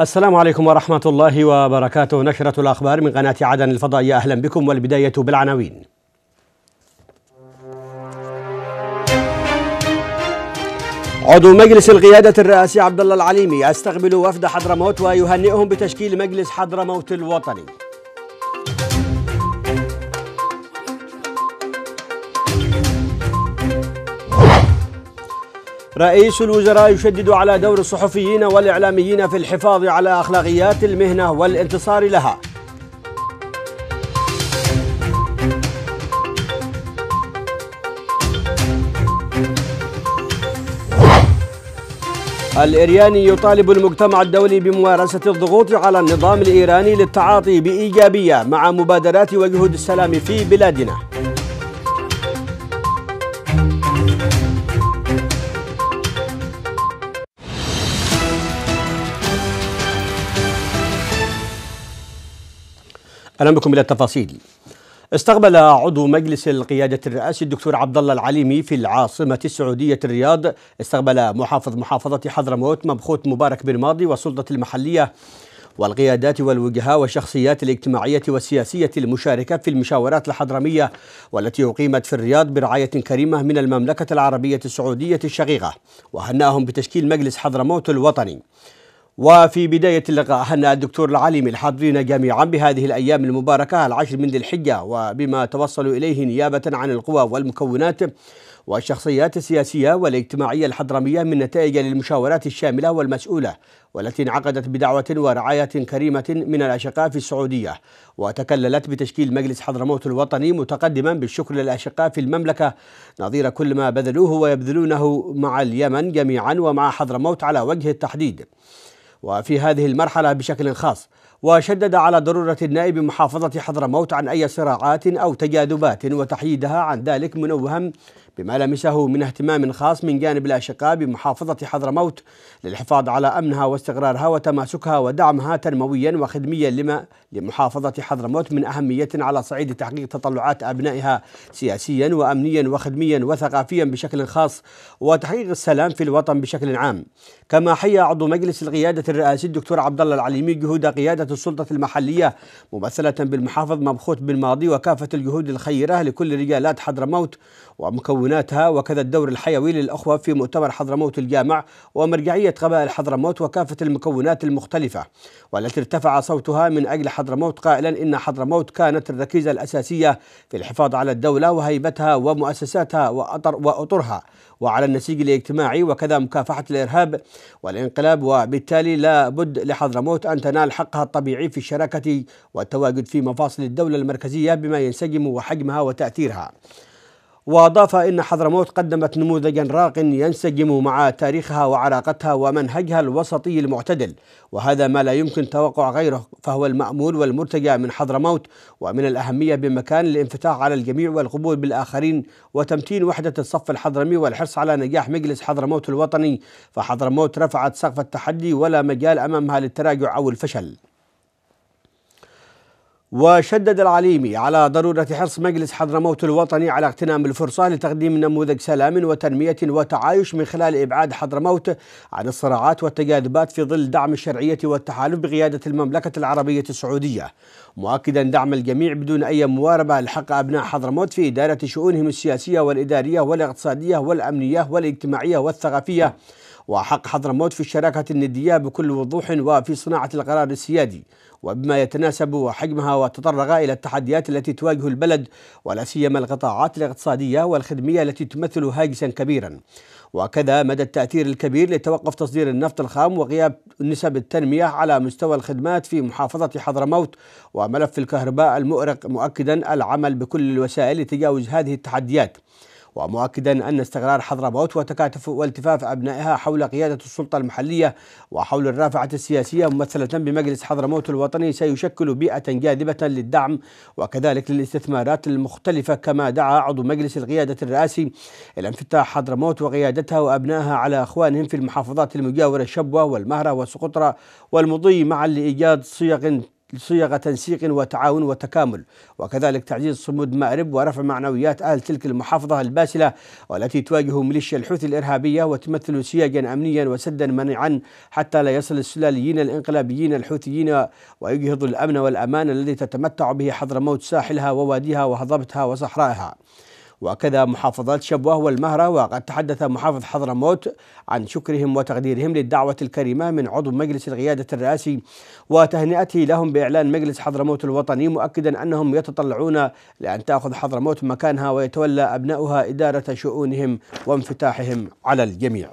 السلام عليكم ورحمة الله وبركاته نشرة الأخبار من قناة عدن الفضائية أهلا بكم والبداية بالعناوين عضو مجلس القيادة الرئاسي عبد الله العليمي يستقبل وفد حضرموت ويهنئهم بتشكيل مجلس حضرموت الوطني رئيس الوزراء يشدد على دور الصحفيين والإعلاميين في الحفاظ على أخلاقيات المهنة والانتصار لها الإرياني يطالب المجتمع الدولي بممارسة الضغوط على النظام الإيراني للتعاطي بإيجابية مع مبادرات وجهود السلام في بلادنا اهلا بكم الى التفاصيل. استقبل عضو مجلس القيادة الرئاسي الدكتور عبد الله العليمي في العاصمة السعودية الرياض استقبل محافظ محافظة حضرموت مبخوت مبارك بن ماضي والسلطة المحلية والقيادات والوجهاء والشخصيات الاجتماعية والسياسية المشاركة في المشاورات الحضرمية والتي أقيمت في الرياض برعاية كريمة من المملكة العربية السعودية الشقيقة وهناهم بتشكيل مجلس حضرموت الوطني وفي بداية اللقاء هنأ الدكتور العالم الحاضرين جميعا بهذه الأيام المباركة العشر من ذي الحجة وبما توصلوا إليه نيابة عن القوى والمكونات والشخصيات السياسية والاجتماعية الحضرمية من نتائج للمشاورات الشاملة والمسؤولة والتي انعقدت بدعوة ورعاية كريمة من الأشقاء في السعودية وتكللت بتشكيل مجلس حضرموت الوطني متقدما بالشكر للأشقاء في المملكة نظير كل ما بذلوه ويبذلونه مع اليمن جميعا ومع حضرموت على وجه التحديد وفي هذه المرحلة بشكل خاص وشدد على ضرورة النائب محافظة حضرموت عن أي صراعات أو تجاذبات وتحييدها عن ذلك منوها بما لمسه من اهتمام خاص من جانب الأشقاء بمحافظة حضرموت للحفاظ على أمنها واستقرارها وتماسكها ودعمها تنمويا وخدميا لما لمحافظة حضرموت من أهمية على صعيد تحقيق تطلعات أبنائها سياسيا وأمنيا وخدميا وثقافيا بشكل خاص وتحقيق السلام في الوطن بشكل عام كما حيا عضو مجلس القيادة الرئاسي الدكتور عبد الله العليمي جهود قيادة السلطة المحلية ممثلة بالمحافظ مبخوت بن ماضي وكافة الجهود الخيرة لكل رجالات حضرموت ومكوناتها وكذا الدور الحيوي للأخوة في مؤتمر حضرموت الجامع ومرجعية قبائل حضرموت وكافة المكونات المختلفة والتي ارتفع صوتها من أجل حضرموت قائلا إن حضرموت كانت الركيزة الأساسية في الحفاظ على الدولة وهيبتها ومؤسساتها وأطر وأطرها وعلى النسيج الاجتماعي وكذا مكافحة الإرهاب والانقلاب وبالتالي لا بد لحضرموت أن تنال حقها الطبيعي في الشراكة والتواجد في مفاصل الدولة المركزية بما ينسجم وحجمها وتأثيرها وأضاف إن حضرموت قدمت نموذجا راق ينسجم مع تاريخها وعلاقتها ومنهجها الوسطي المعتدل وهذا ما لا يمكن توقع غيره فهو المأمول والمرتجى من حضرموت ومن الأهمية بمكان الانفتاح على الجميع والقبول بالآخرين وتمتين وحدة الصف الحضرمي والحرص على نجاح مجلس حضرموت الوطني فحضرموت رفعت سقف التحدي ولا مجال أمامها للتراجع أو الفشل وشدد العليمي على ضرورة حرص مجلس حضرموت الوطني على اغتنام الفرصة لتقديم نموذج سلام وتنمية وتعايش من خلال إبعاد حضرموت عن الصراعات والتجاذبات في ظل دعم الشرعية والتحالف بقيادة المملكة العربية السعودية مؤكدا دعم الجميع بدون أي مواربة لحق أبناء حضرموت في إدارة شؤونهم السياسية والإدارية والاقتصادية والأمنية والاجتماعية والثقافية وحق حضرموت في الشراكة الندية بكل وضوح وفي صناعة القرار السيادي وبما يتناسب وحجمها وتطرق إلى التحديات التي تواجه البلد ولا سيما القطاعات الاقتصادية والخدمية التي تمثل هاجسا كبيرا وكذا مدى التأثير الكبير لتوقف تصدير النفط الخام وغياب نسب التنمية على مستوى الخدمات في محافظة حضرموت وملف الكهرباء المؤرق مؤكدا العمل بكل الوسائل لتجاوز هذه التحديات ومؤكدا أن استقرار حضرموت وتكاتف والتفاف أبنائها حول قيادة السلطة المحلية وحول الرافعة السياسية ممثلة بمجلس حضرموت الوطني سيشكل بيئة جاذبة للدعم وكذلك للاستثمارات المختلفة كما دعا عضو مجلس القيادة الرئاسي إلى انفتاح حضرموت وقيادتها وأبنائها على إخوانهم في المحافظات المجاورة شبوة والمهرة وسقطرى والمضي معا لإيجاد صيغ صيغ تنسيق وتعاون وتكامل وكذلك تعزيز صمود مأرب ورفع معنويات أهل تلك المحافظة الباسلة والتي تواجه ميليشيا الحوثي الإرهابية وتمثل سياجا أمنيا وسدا منيعا حتى لا يصل السلاليين الإنقلابيين الحوثيين ويجهض الأمن والأمان الذي تتمتع به حضرموت ساحلها وواديها وهضبتها وصحرائها وكذا محافظات شبوة والمهرة وقد تحدث محافظ حضرموت عن شكرهم وتقديرهم للدعوة الكريمة من عضو مجلس القيادة الرئاسي وتهنئته لهم بإعلان مجلس حضرموت الوطني مؤكدا أنهم يتطلعون لأن تأخذ حضرموت مكانها ويتولى أبناؤها إدارة شؤونهم وانفتاحهم على الجميع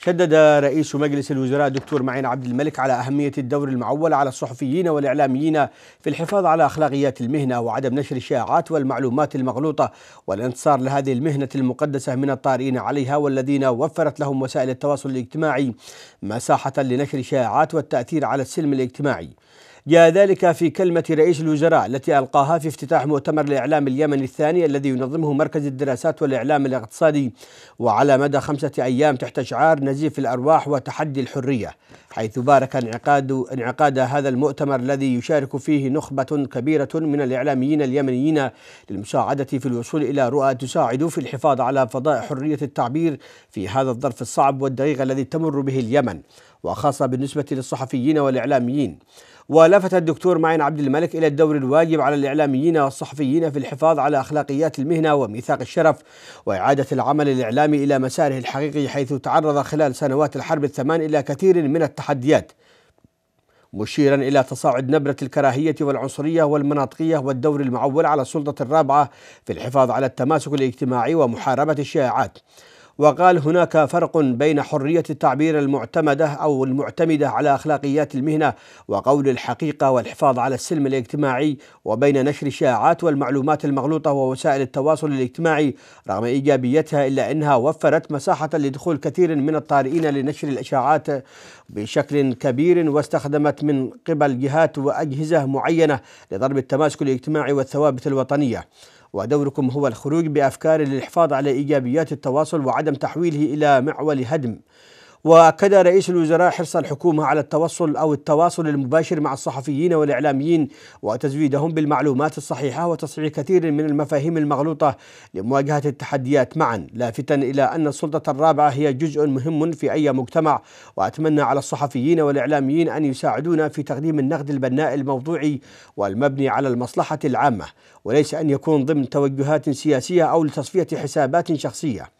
شدد رئيس مجلس الوزراء دكتور معين عبد الملك على أهمية الدور المعول على الصحفيين والإعلاميين في الحفاظ على أخلاقيات المهنة وعدم نشر الشائعات والمعلومات المغلوطة والانتصار لهذه المهنة المقدسة من الطارئين عليها والذين وفرت لهم وسائل التواصل الاجتماعي مساحة لنشر الشائعات والتأثير على السلم الاجتماعي جاء ذلك في كلمة رئيس الوزراء التي ألقاها في افتتاح مؤتمر الإعلام اليمني الثاني الذي ينظمه مركز الدراسات والإعلام الاقتصادي وعلى مدى خمسة أيام تحت شعار نزيف الأرواح وتحدي الحرية حيث بارك انعقاد انعقاد هذا المؤتمر الذي يشارك فيه نخبة كبيرة من الإعلاميين اليمنيين للمساعدة في الوصول إلى رؤى تساعد في الحفاظ على فضاء حرية التعبير في هذا الظرف الصعب والدقيق الذي تمر به اليمن وخاصة بالنسبة للصحفيين والإعلاميين ولفت الدكتور معين عبد الملك إلى الدور الواجب على الإعلاميين والصحفيين في الحفاظ على أخلاقيات المهنة وميثاق الشرف وإعادة العمل الإعلامي إلى مساره الحقيقي حيث تعرض خلال سنوات الحرب الثمان إلى كثير من التحديات مشيرا إلى تصاعد نبرة الكراهية والعنصرية والمناطقية والدور المعول على السلطة الرابعة في الحفاظ على التماسك الاجتماعي ومحاربة الشائعات وقال هناك فرق بين حرية التعبير المعتمدة أو المعتمدة على أخلاقيات المهنة وقول الحقيقة والحفاظ على السلم الاجتماعي وبين نشر الشائعات والمعلومات المغلوطة ووسائل التواصل الاجتماعي رغم إيجابيتها إلا أنها وفرت مساحة لدخول كثير من الطارئين لنشر الإشاعات بشكل كبير واستخدمت من قبل جهات وأجهزة معينة لضرب التماسك الاجتماعي والثوابت الوطنية ودوركم هو الخروج بأفكار للحفاظ على إيجابيات التواصل وعدم تحويله إلى معول هدم واكد رئيس الوزراء حرص الحكومه على التوصل او التواصل المباشر مع الصحفيين والاعلاميين وتزويدهم بالمعلومات الصحيحه وتصحيح كثير من المفاهيم المغلوطه لمواجهه التحديات معا، لافتا الى ان السلطه الرابعه هي جزء مهم في اي مجتمع، واتمنى على الصحفيين والاعلاميين ان يساعدونا في تقديم النقد البناء الموضوعي والمبني على المصلحه العامه، وليس ان يكون ضمن توجهات سياسيه او لتصفيه حسابات شخصيه.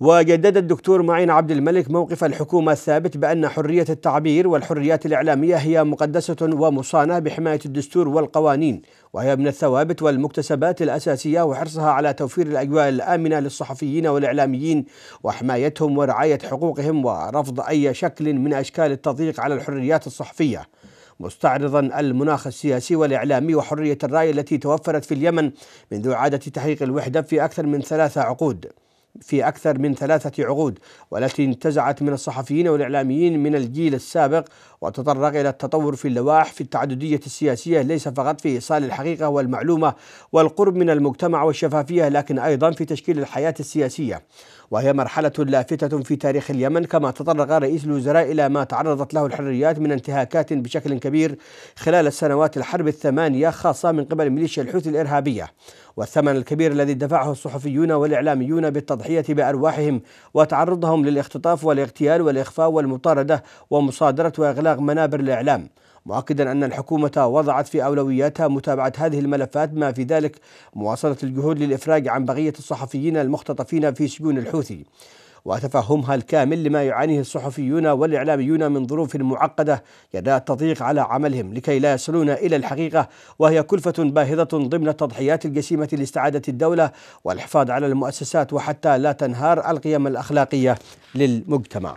وجدد الدكتور معين عبد الملك موقف الحكومة الثابت بأن حرية التعبير والحريات الإعلامية هي مقدسة ومصانة بحماية الدستور والقوانين وهي من الثوابت والمكتسبات الأساسية وحرصها على توفير الأجواء الآمنة للصحفيين والإعلاميين وحمايتهم ورعاية حقوقهم ورفض أي شكل من أشكال التضييق على الحريات الصحفية مستعرضا المناخ السياسي والإعلامي وحرية الرأي التي توفرت في اليمن منذ إعادة تحقيق الوحدة في أكثر من ثلاثة عقود في أكثر من ثلاثة عقود والتي انتزعت من الصحفيين والإعلاميين من الجيل السابق وتطرق إلى التطور في اللوائح في التعددية السياسية ليس فقط في إيصال الحقيقة والمعلومة والقرب من المجتمع والشفافية لكن أيضا في تشكيل الحياة السياسية وهي مرحلة لافتة في تاريخ اليمن كما تطرق رئيس الوزراء إلى ما تعرضت له الحريات من انتهاكات بشكل كبير خلال السنوات الحرب الثمانية خاصة من قبل ميليشيا الحوثي الإرهابية والثمن الكبير الذي دفعه الصحفيون والإعلاميون بالتضحية بأرواحهم وتعرضهم للاختطاف والاغتيال والإخفاء والمطاردة ومصادرة وإغلاق إبلاغ منابر الإعلام مؤكدا أن الحكومة وضعت في أولوياتها متابعة هذه الملفات ما في ذلك مواصلة الجهود للإفراج عن بقية الصحفيين المختطفين في سجون الحوثي وتفهمها الكامل لما يعانيه الصحفيون والإعلاميون من ظروف معقدة يداء التضييق على عملهم لكي لا يصلون إلى الحقيقة وهي كلفة باهظة ضمن التضحيات الجسيمة لاستعادة الدولة والحفاظ على المؤسسات وحتى لا تنهار القيم الأخلاقية للمجتمع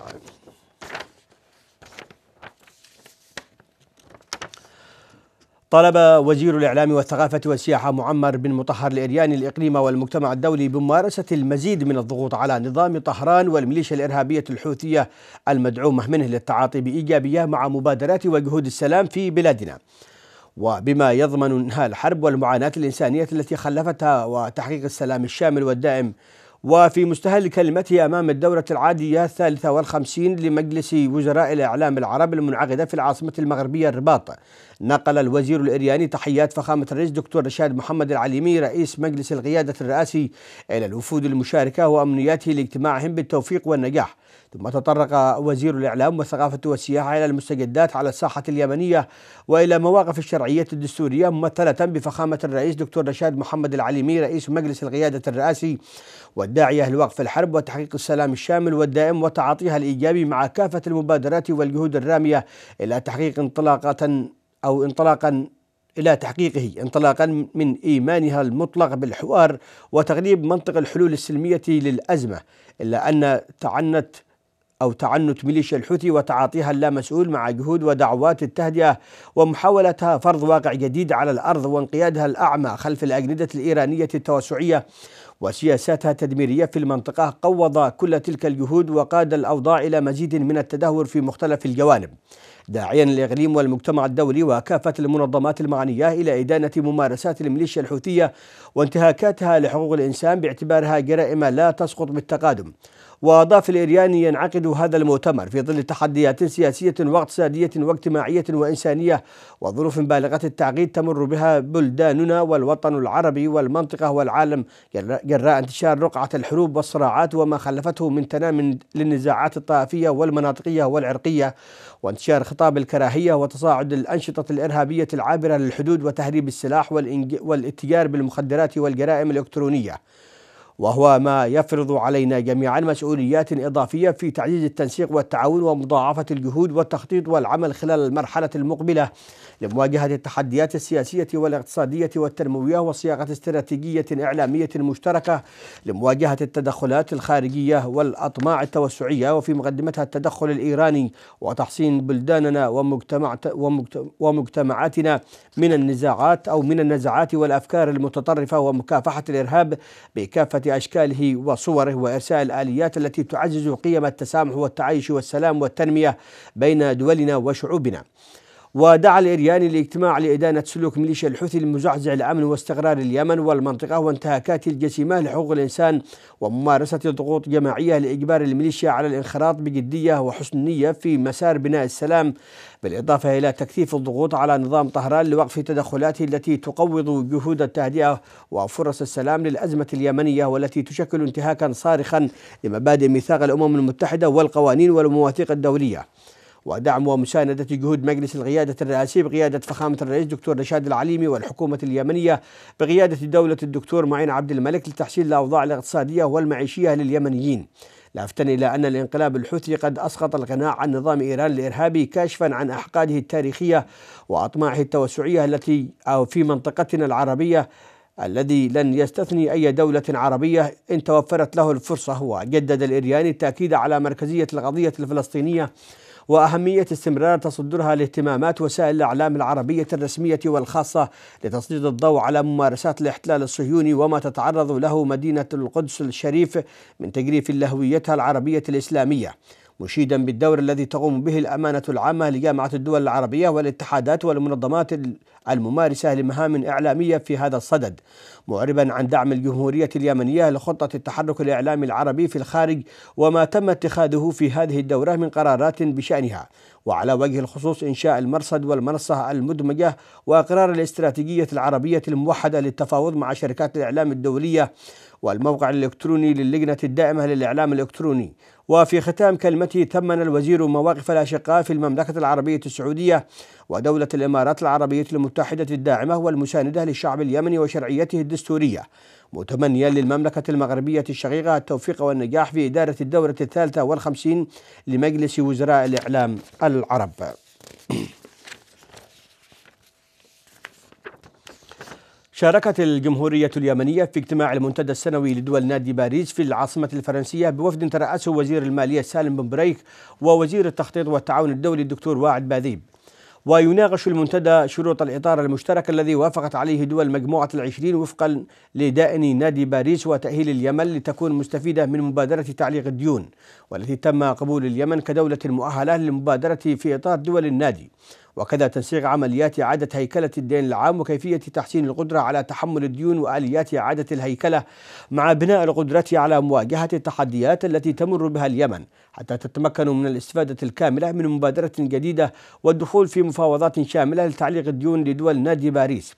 طلب وزير الإعلام والثقافة والسياحة معمر بن مطهر الإرياني الإقليم والمجتمع الدولي بممارسة المزيد من الضغوط على نظام طهران والميليشيا الإرهابية الحوثية المدعومة منه للتعاطي بإيجابية مع مبادرات وجهود السلام في بلادنا وبما يضمن انهاء الحرب والمعاناة الإنسانية التي خلفتها وتحقيق السلام الشامل والدائم وفي مستهل كلمته أمام الدورة العادية الثالثة والخمسين لمجلس وزراء الإعلام العرب المنعقدة في العاصمة المغربية الرباط نقل الوزير الإرياني تحيات فخامة الرئيس دكتور رشاد محمد العليمي رئيس مجلس القيادة الرئاسي إلى الوفود المشاركة وأمنياته لاجتماعهم بالتوفيق والنجاح ثم تطرق وزير الإعلام والثقافة والسياحة إلى المستجدات على الساحة اليمنية وإلى مواقف الشرعية الدستورية ممثلة بفخامة الرئيس دكتور رشاد محمد العليمي رئيس مجلس القيادة الرئاسي والداعية لوقف الحرب وتحقيق السلام الشامل والدائم وتعاطيها الإيجابي مع كافة المبادرات والجهود الرامية إلى تحقيق انطلاقة أو انطلاقا إلى تحقيقه انطلاقا من إيمانها المطلق بالحوار وتغليب منطق الحلول السلمية للأزمة إلا أن تعنت أو تعنت ميليشيا الحوثي وتعاطيها اللامسؤول مع جهود ودعوات التهدئة ومحاولتها فرض واقع جديد على الأرض وانقيادها الأعمى خلف الأجندة الإيرانية التوسعية وسياساتها التدميرية في المنطقة قوض كل تلك الجهود وقاد الأوضاع إلى مزيد من التدهور في مختلف الجوانب داعيا الاغليم والمجتمع الدولي وكافة المنظمات المعنية إلى إدانة ممارسات الميليشيا الحوثية وانتهاكاتها لحقوق الإنسان باعتبارها جرائم لا تسقط بالتقادم وأضاف الإرياني ينعقد هذا المؤتمر في ظل تحديات سياسية واقتصادية واجتماعية وإنسانية وظروف بالغة التعقيد تمر بها بلداننا والوطن العربي والمنطقة والعالم جراء انتشار رقعة الحروب والصراعات وما خلفته من تنام للنزاعات الطائفية والمناطقية والعرقية وانتشار خطاب الكراهية وتصاعد الأنشطة الإرهابية العابرة للحدود وتهريب السلاح والاتجار بالمخدرات والجرائم الإلكترونية وهو ما يفرض علينا جميعا مسؤوليات إضافية في تعزيز التنسيق والتعاون ومضاعفة الجهود والتخطيط والعمل خلال المرحلة المقبلة لمواجهة التحديات السياسية والاقتصادية والتنموية وصياغة استراتيجية إعلامية مشتركة لمواجهة التدخلات الخارجية والأطماع التوسعية وفي مقدمتها التدخل الإيراني وتحصين بلداننا ومجتمعاتنا من النزاعات أو من النزاعات والأفكار المتطرفة ومكافحة الإرهاب بكافة أشكاله وصوره وإرساء الآليات التي تعزز قيم التسامح والتعايش والسلام والتنمية بين دولنا وشعوبنا ودعا الإرياني لاجتماع لإدانة سلوك ميليشيا الحوثي المزعزع الأمن واستقرار اليمن والمنطقة وانتهاكات الجسيمة لحقوق الإنسان وممارسة ضغوط جماعية لإجبار الميليشيا على الانخراط بجدية وحسن نية في مسار بناء السلام بالإضافة إلى تكثيف الضغوط على نظام طهران لوقف تدخلاته التي تقوض جهود التهدئة وفرص السلام للأزمة اليمنية والتي تشكل انتهاكا صارخا لمبادئ ميثاق الأمم المتحدة والقوانين والمواثيق الدولية ودعم ومساندة جهود مجلس القيادة الرئاسي بقيادة فخامة الرئيس دكتور رشاد العليمي والحكومة اليمنية بقيادة دولة الدكتور معين عبد الملك لتحسين الأوضاع الاقتصادية والمعيشية لليمنيين لافتا إلى أن الانقلاب الحوثي قد أسقط القناع عن نظام إيران الإرهابي كاشفا عن أحقاده التاريخية وأطماعه التوسعية التي أو في منطقتنا العربية الذي لن يستثني أي دولة عربية إن توفرت له الفرصة وجدد الإرياني التأكيد على مركزية القضية الفلسطينية وأهمية استمرار تصدرها لاهتمامات وسائل الإعلام العربية الرسمية والخاصة لتسليط الضوء على ممارسات الاحتلال الصهيوني وما تتعرض له مدينة القدس الشريف من تجريف لهويتها العربية الإسلامية مشيدا بالدور الذي تقوم به الأمانة العامة لجامعة الدول العربية والاتحادات والمنظمات الممارسة لمهام إعلامية في هذا الصدد معربا عن دعم الجمهورية اليمنية لخطة التحرك الإعلامي العربي في الخارج وما تم اتخاذه في هذه الدورة من قرارات بشأنها وعلى وجه الخصوص إنشاء المرصد والمنصة المدمجة وإقرار الاستراتيجية العربية الموحدة للتفاوض مع شركات الإعلام الدولية والموقع الإلكتروني للجنة الدائمة للإعلام الإلكتروني وفي ختام كلمته تمن الوزير مواقف الأشقاء في المملكة العربية السعودية ودولة الإمارات العربية المتحدة الداعمة والمساندة للشعب اليمني وشرعيته الدستورية متمنيا للمملكة المغربية الشقيقة التوفيق والنجاح في إدارة الدورة الثالثة والخمسين لمجلس وزراء الإعلام العرب شاركت الجمهورية اليمنية في اجتماع المنتدى السنوي لدول نادي باريس في العاصمة الفرنسية بوفد ترأسه وزير المالية سالم بن بريك ووزير التخطيط والتعاون الدولي الدكتور واعد باذيب ويناقش المنتدى شروط الإطار المشترك الذي وافقت عليه دول مجموعة العشرين وفقا لدائن نادي باريس وتأهيل اليمن لتكون مستفيدة من مبادرة تعليق الديون والتي تم قبول اليمن كدولة مؤهلة للمبادرة في إطار دول النادي وكذا تنسيق عمليات إعادة هيكلة الدين العام وكيفية تحسين القدرة على تحمل الديون وآليات إعادة الهيكلة مع بناء القدرة على مواجهة التحديات التي تمر بها اليمن حتى تتمكنوا من الاستفادة الكاملة من مبادرة جديدة والدخول في مفاوضات شاملة لتعليق الديون لدول نادي باريس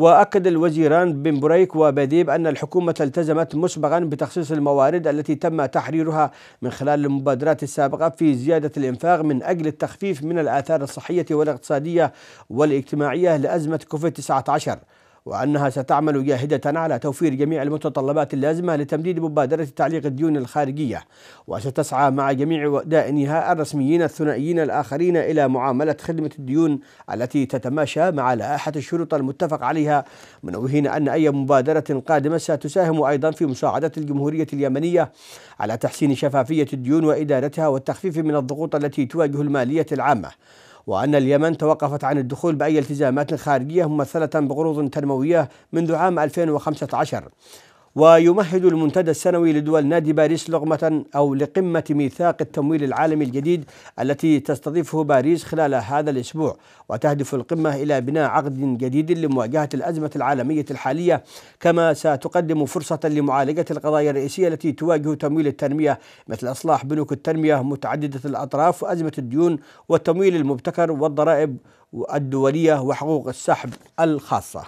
وأكد الوزيران بن بريك وبديب أن الحكومة التزمت مسبقا بتخصيص الموارد التي تم تحريرها من خلال المبادرات السابقة في زيادة الإنفاق من أجل التخفيف من الآثار الصحية والاقتصادية والاجتماعية لأزمة كوفيد 19 وأنها ستعمل جاهدة على توفير جميع المتطلبات اللازمة لتمديد مبادرة تعليق الديون الخارجية وستسعى مع جميع دائنها الرسميين الثنائيين الآخرين إلى معاملة خدمة الديون التي تتماشى مع لائحة الشروط المتفق عليها منوهين أن أي مبادرة قادمة ستساهم أيضا في مساعدة الجمهورية اليمنية على تحسين شفافية الديون وإدارتها والتخفيف من الضغوط التي تواجه المالية العامة وأن اليمن توقفت عن الدخول بأي التزامات خارجية ممثلة بقروض تنموية منذ عام 2015 ويمهد المنتدى السنوي لدول نادي باريس لغمة أو لقمة ميثاق التمويل العالمي الجديد التي تستضيفه باريس خلال هذا الأسبوع وتهدف القمة إلى بناء عقد جديد لمواجهة الأزمة العالمية الحالية كما ستقدم فرصة لمعالجة القضايا الرئيسية التي تواجه تمويل التنمية مثل إصلاح بنوك التنمية متعددة الأطراف وأزمة الديون والتمويل المبتكر والضرائب الدولية وحقوق السحب الخاصة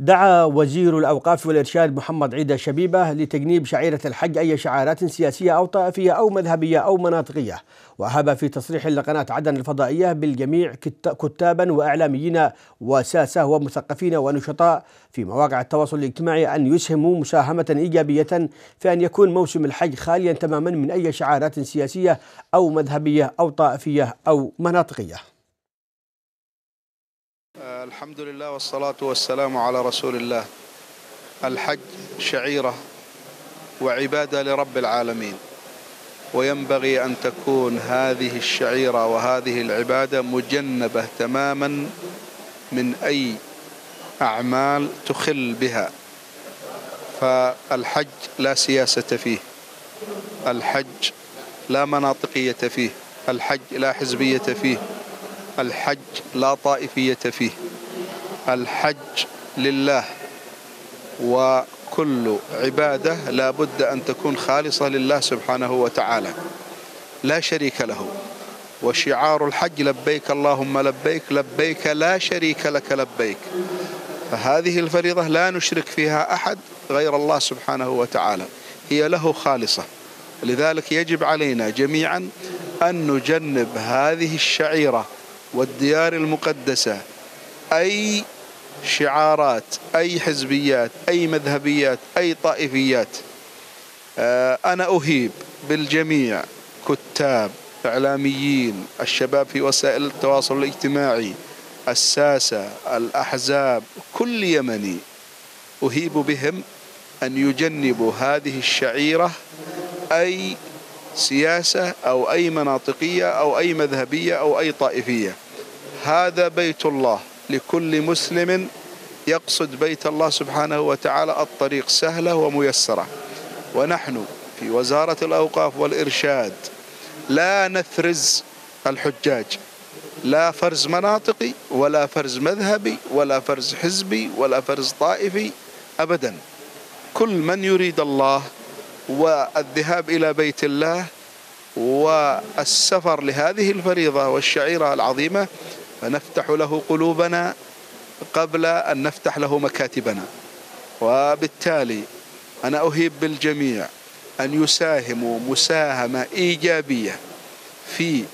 دعا وزير الأوقاف والإرشاد محمد عيدة شبيبة لتجنيب شعيرة الحج أي شعارات سياسية أو طائفية أو مذهبية أو مناطقية وأهاب في تصريح لقناة عدن الفضائية بالجميع كتابا وإعلاميين وساسة ومثقفين ونشطاء في مواقع التواصل الاجتماعي أن يسهموا مساهمة إيجابية في أن يكون موسم الحج خاليا تماما من أي شعارات سياسية أو مذهبية أو طائفية أو مناطقية آه، الحمد لله والصلاة والسلام على رسول الله الحج شعيرة وعبادة لرب العالمين وينبغي أن تكون هذه الشعيرة وهذه العبادة مجنبة تماما من أي أعمال تخل بها فالحج لا سياسة فيه الحج لا مناطقية فيه الحج لا حزبية فيه الحج لا طائفية فيه الحج لله وكل عبادة لا بد أن تكون خالصة لله سبحانه وتعالى لا شريك له وشعار الحج لبيك اللهم لبيك لبيك لا شريك لك لبيك فهذه الفريضة لا نشرك فيها أحد غير الله سبحانه وتعالى هي له خالصة لذلك يجب علينا جميعا أن نجنب هذه الشعيرة والديار المقدسة أي شعارات أي حزبيات أي مذهبيات أي طائفيات آه، أنا أهيب بالجميع كتاب إعلاميين الشباب في وسائل التواصل الاجتماعي الساسة الأحزاب كل يمني أهيب بهم أن يجنبوا هذه الشعيرة أي سياسة أو أي مناطقية أو أي مذهبية أو أي طائفية هذا بيت الله لكل مسلم يقصد بيت الله سبحانه وتعالى الطريق سهلة وميسرة ونحن في وزارة الأوقاف والإرشاد لا نفرز الحجاج لا فرز مناطقي ولا فرز مذهبي ولا فرز حزبي ولا فرز طائفي أبدا كل من يريد الله والذهاب إلى بيت الله والسفر لهذه الفريضة والشعيرة العظيمة فنفتح له قلوبنا قبل أن نفتح له مكاتبنا وبالتالي أنا أهيب بالجميع أن يساهموا مساهمة إيجابية في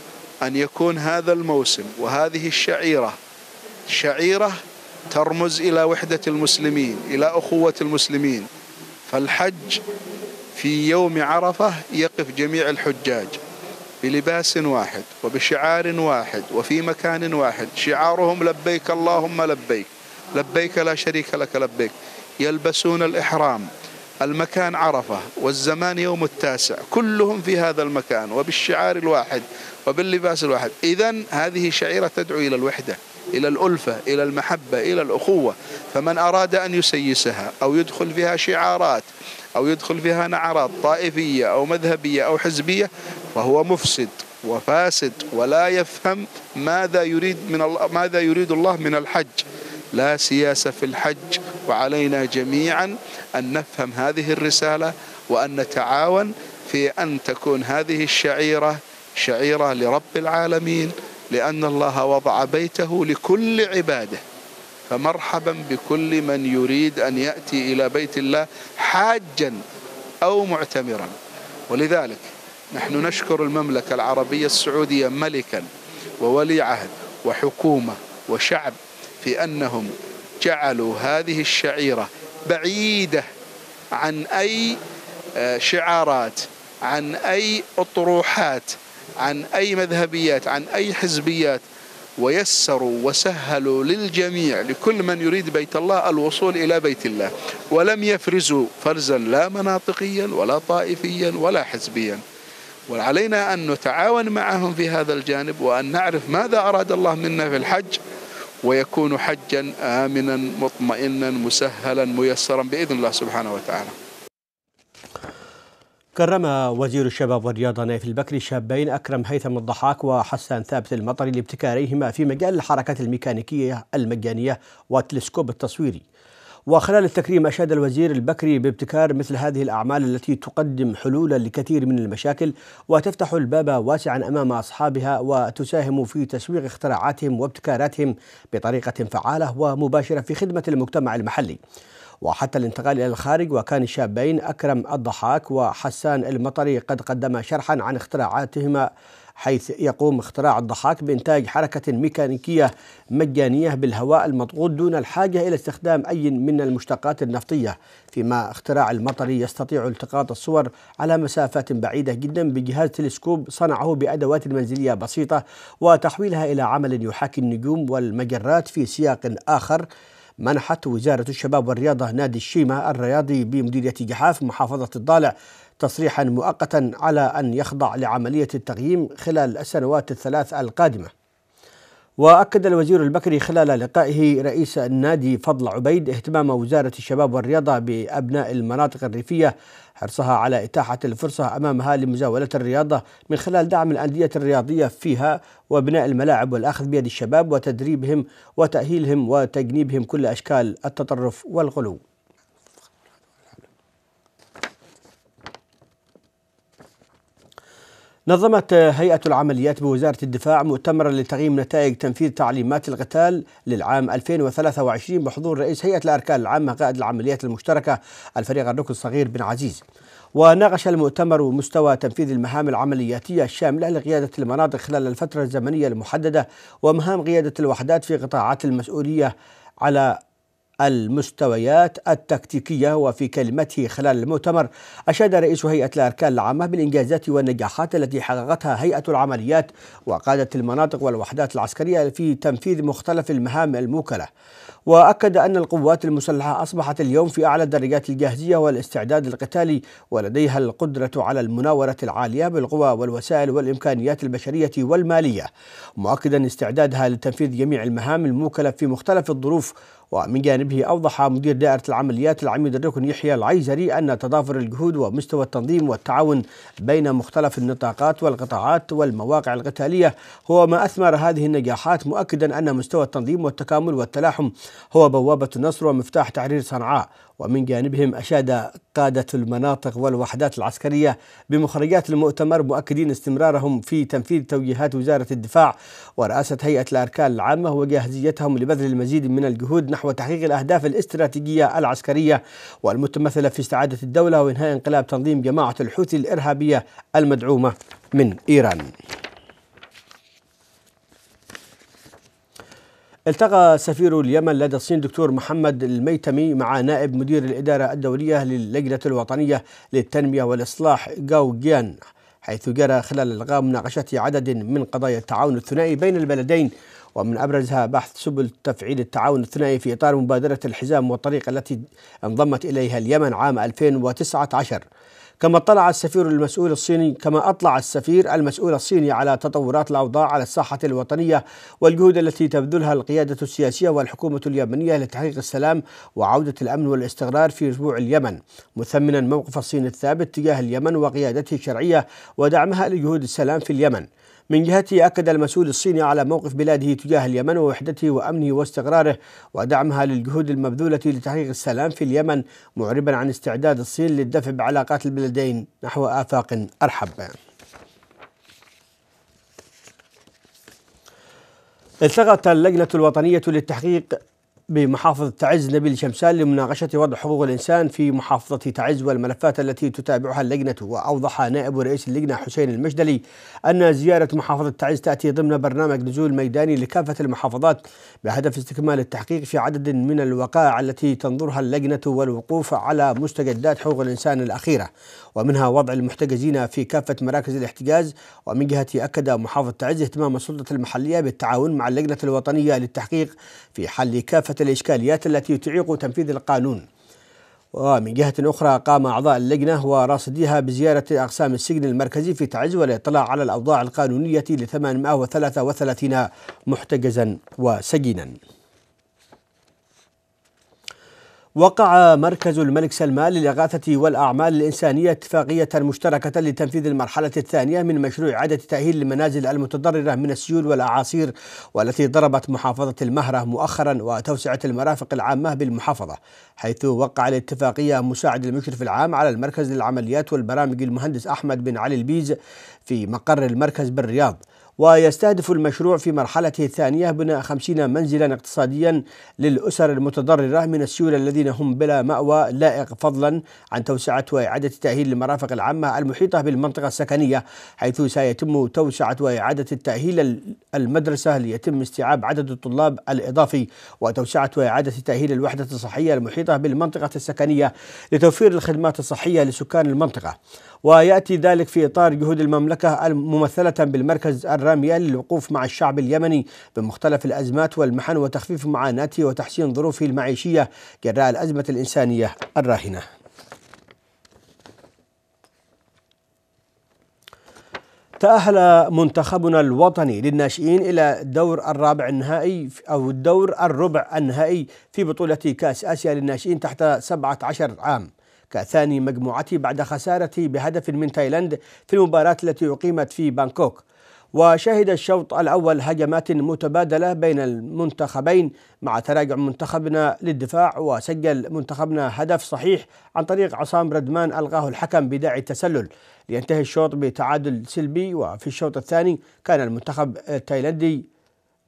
أن يكون هذا الموسم وهذه الشعيرة شعيرة ترمز إلى وحدة المسلمين إلى أخوة المسلمين فالحج في يوم عرفة يقف جميع الحجاج بلباس واحد وبشعار واحد وفي مكان واحد شعارهم لبيك اللهم لبيك لبيك لا شريك لك لبيك يلبسون الإحرام المكان عرفة والزمان يوم التاسع كلهم في هذا المكان وبالشعار الواحد وباللباس الواحد إذا هذه شعيرة تدعو إلى الوحدة إلى الألفة إلى المحبة إلى الأخوة فمن أراد أن يسيسها أو يدخل فيها شعارات أو يدخل فيها نعرات طائفية أو مذهبية أو حزبية فهو مفسد وفاسد ولا يفهم ماذا يريد من الله ماذا يريد الله من الحج لا سياسة في الحج وعلينا جميعا أن نفهم هذه الرسالة وأن نتعاون في أن تكون هذه الشعيرة شعيرة لرب العالمين لأن الله وضع بيته لكل عباده فمرحبا بكل من يريد أن يأتي إلى بيت الله حاجا أو معتمرا ولذلك نحن نشكر المملكة العربية السعودية ملكا وولي عهد وحكومة وشعب في أنهم جعلوا هذه الشعيرة بعيدة عن أي آه، شعارات عن أي أطروحات عن أي مذهبيات عن أي حزبيات ويسروا وسهلوا للجميع لكل من يريد بيت الله الوصول إلى بيت الله ولم يفرزوا فرزا لا مناطقيا ولا طائفيا ولا حزبيا وعلينا أن نتعاون معهم في هذا الجانب وأن نعرف ماذا أراد الله منا في الحج ويكون حجا آمنا مطمئنا مسهلا ميسرا بإذن الله سبحانه وتعالى كرم وزير الشباب والرياضة نايف البكري شابين أكرم هيثم الضحاك وحسان ثابت المطري لابتكاريهما في مجال الحركات الميكانيكية المجانية والتلسكوب التصويري وخلال التكريم أشاد الوزير البكري بابتكار مثل هذه الأعمال التي تقدم حلولا لكثير من المشاكل وتفتح الباب واسعا أمام أصحابها وتساهم في تسويق اختراعاتهم وابتكاراتهم بطريقة فعالة ومباشرة في خدمة المجتمع المحلي وحتى الانتقال إلى الخارج وكان الشابين أكرم الضحاك وحسان المطري قد قدما شرحا عن اختراعاتهما حيث يقوم اختراع الضحاك بإنتاج حركة ميكانيكية مجانية بالهواء المضغوط دون الحاجة إلى استخدام أي من المشتقات النفطية فيما اختراع المطري يستطيع التقاط الصور على مسافات بعيدة جدا بجهاز تلسكوب صنعه بأدوات منزلية بسيطة وتحويلها إلى عمل يحاكي النجوم والمجرات في سياق آخر منحت وزارة الشباب والرياضة نادي الشيمة الرياضي بمديرية جحاف محافظة الضالع تصريحا مؤقتا على أن يخضع لعملية التقييم خلال السنوات الثلاث القادمة وأكد الوزير البكري خلال لقائه رئيس النادي فضل عبيد اهتمام وزارة الشباب والرياضة بأبناء المناطق الريفية حرصها على إتاحة الفرصة أمامها لمزاولة الرياضة من خلال دعم الأندية الرياضية فيها وبناء الملاعب والأخذ بيد الشباب وتدريبهم وتأهيلهم وتجنيبهم كل أشكال التطرف والغلو نظمت هيئة العمليات بوزارة الدفاع مؤتمرا لتقييم نتائج تنفيذ تعليمات القتال للعام 2023 بحضور رئيس هيئة الأركان العامة قائد العمليات المشتركة الفريق الركن الصغير بن عزيز وناقش المؤتمر مستوى تنفيذ المهام العملياتية الشاملة لقيادة المناطق خلال الفترة الزمنية المحددة ومهام قيادة الوحدات في قطاعات المسؤولية على المستويات التكتيكية وفي كلمته خلال المؤتمر أشاد رئيس هيئة الأركان العامة بالإنجازات والنجاحات التي حققتها هيئة العمليات وقادة المناطق والوحدات العسكرية في تنفيذ مختلف المهام الموكلة وأكد أن القوات المسلحة أصبحت اليوم في أعلى درجات الجاهزية والاستعداد القتالي ولديها القدرة على المناورة العالية بالقوى والوسائل والإمكانيات البشرية والمالية مؤكدا استعدادها لتنفيذ جميع المهام الموكلة في مختلف الظروف ومن جانبه أوضح مدير دائرة العمليات العميد الركن يحيى العيزري أن تضافر الجهود ومستوى التنظيم والتعاون بين مختلف النطاقات والقطاعات والمواقع القتالية هو ما أثمر هذه النجاحات مؤكدا أن مستوى التنظيم والتكامل والتلاحم هو بوابة النصر ومفتاح تحرير صنعاء ومن جانبهم أشاد قادة المناطق والوحدات العسكرية بمخرجات المؤتمر مؤكدين استمرارهم في تنفيذ توجيهات وزارة الدفاع ورئاسة هيئة الأركان العامة وجاهزيتهم لبذل المزيد من الجهود نحو تحقيق الأهداف الاستراتيجية العسكرية والمتمثلة في استعادة الدولة وإنهاء انقلاب تنظيم جماعة الحوثي الإرهابية المدعومة من إيران التقى سفير اليمن لدى الصين دكتور محمد الميتمي مع نائب مدير الإدارة الدولية للجنة الوطنية للتنمية والإصلاح جاو جيان حيث جرى خلال الغاء مناقشة عدد من قضايا التعاون الثنائي بين البلدين ومن أبرزها بحث سبل تفعيل التعاون الثنائي في إطار مبادرة الحزام والطريقة التي انضمت إليها اليمن عام 2019 كما اطلع السفير المسؤول الصيني كما اطلع السفير المسؤول الصيني على تطورات الاوضاع على الساحه الوطنيه والجهود التي تبذلها القياده السياسيه والحكومه اليمنيه لتحقيق السلام وعوده الامن والاستقرار في ربوع اليمن، مثمنا موقف الصين الثابت تجاه اليمن وقيادته الشرعيه ودعمها لجهود السلام في اليمن. من جهته أكد المسؤول الصيني على موقف بلاده تجاه اليمن ووحدته وأمنه واستقراره ودعمها للجهود المبذولة لتحقيق السلام في اليمن معربا عن استعداد الصين للدفع بعلاقات البلدين نحو آفاق أرحب التغت اللجنة الوطنية للتحقيق بمحافظة تعز نبيل شمسان لمناقشة وضع حقوق الإنسان في محافظة تعز والملفات التي تتابعها اللجنة وأوضح نائب رئيس اللجنة حسين المجدلي أن زيارة محافظة تعز تأتي ضمن برنامج نزول ميداني لكافة المحافظات بهدف استكمال التحقيق في عدد من الوقائع التي تنظرها اللجنة والوقوف على مستجدات حقوق الإنسان الأخيرة ومنها وضع المحتجزين في كافة مراكز الاحتجاز ومن جهة أكد محافظة تعز اهتمام السلطة المحلية بالتعاون مع اللجنة الوطنية للتحقيق في حل كافة كافة الإشكاليات التي تعيق تنفيذ القانون ومن جهة أخرى قام أعضاء اللجنة وراصديها بزيارة أقسام السجن المركزي في تعز والاطلاع على الأوضاع القانونية ل 833 محتجزا وسجينا وقع مركز الملك سلمان للإغاثة والأعمال الإنسانية اتفاقية مشتركة لتنفيذ المرحلة الثانية من مشروع إعادة تأهيل المنازل المتضررة من السيول والأعاصير والتي ضربت محافظة المهرة مؤخرا وتوسعة المرافق العامة بالمحافظة حيث وقع الاتفاقية مساعد المشرف العام على المركز للعمليات والبرامج المهندس أحمد بن علي البيز في مقر المركز بالرياض ويستهدف المشروع في مرحلته الثانية بناء خمسين منزلا اقتصاديا للأسر المتضررة من السيول الذين هم بلا مأوى لائق فضلا عن توسعة وإعادة تأهيل المرافق العامة المحيطة بالمنطقة السكنية حيث سيتم توسعة وإعادة التأهيل المدرسة ليتم استيعاب عدد الطلاب الإضافي وتوسعة وإعادة تأهيل الوحدة الصحية المحيطة بالمنطقة السكنية لتوفير الخدمات الصحية لسكان المنطقة ويأتي ذلك في إطار جهود المملكة الممثله بالمركز الرامية للوقوف مع الشعب اليمني بمختلف الأزمات والمحن وتخفيف معاناته وتحسين ظروفه المعيشية جراء الأزمة الإنسانية الراهنة تأهل منتخبنا الوطني للناشئين إلى الدور الرابع النهائي أو الدور الربع النهائي في بطولة كأس آسيا للناشئين تحت 17 عام كثاني مجموعته بعد خسارته بهدف من تايلاند في المباراة التي أقيمت في بانكوك وشهد الشوط الأول هجمات متبادلة بين المنتخبين مع تراجع منتخبنا للدفاع وسجل منتخبنا هدف صحيح عن طريق عصام ردمان ألغاه الحكم بداعي التسلل لينتهي الشوط بتعادل سلبي وفي الشوط الثاني كان المنتخب التايلندي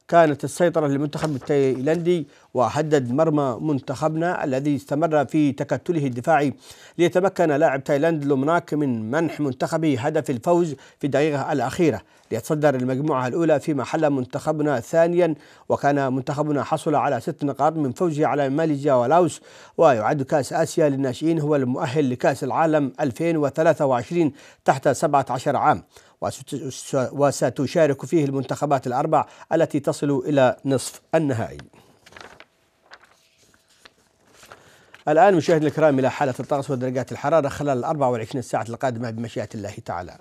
كانت السيطرة للمنتخب التايلندي وهدد مرمى منتخبنا الذي استمر في تكتله الدفاعي ليتمكن لاعب تايلاند لومناك من منح منتخبه هدف الفوز في الدقيقة الأخيرة ليتصدر المجموعة الأولى في محل منتخبنا ثانيا وكان منتخبنا حصل على ست نقاط من فوزه على ماليزيا ولاوس ويعد كأس آسيا للناشئين هو المؤهل لكأس العالم 2023 تحت 17 عام وستشارك فيه المنتخبات الأربع التي تصل إلى نصف النهائي الآن مشاهدينا الكرام إلى حالة الطقس ودرجات الحرارة خلال 24 ساعة القادمة بمشيئة الله تعالى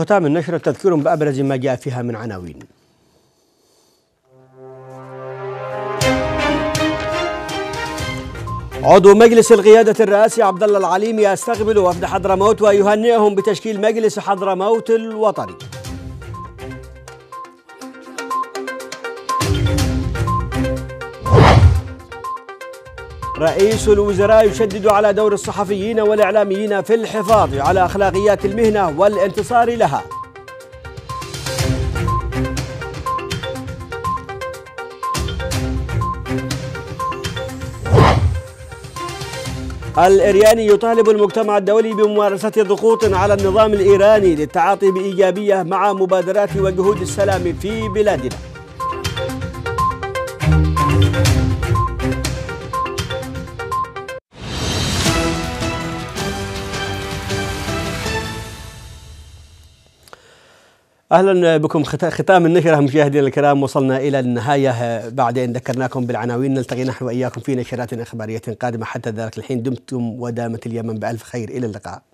ختام النشرة تذكير بأبرز ما جاء فيها من عناوين عضو مجلس القيادة الرئاسي عبد الله العليمي يستقبل وفد حضرموت ويهنئهم بتشكيل مجلس حضرموت الوطني رئيس الوزراء يشدد على دور الصحفيين والإعلاميين في الحفاظ على أخلاقيات المهنة والانتصار لها الإرياني يطالب المجتمع الدولي بممارسة ضغوط على النظام الإيراني للتعاطي بإيجابية مع مبادرات وجهود السلام في بلادنا اهلا بكم ختام النشره مشاهدينا الكرام وصلنا الى النهايه بعد ان ذكرناكم بالعناوين نلتقي نحن واياكم في نشرات اخباريه قادمه حتى ذلك الحين دمتم ودامت اليمن بالف خير الى اللقاء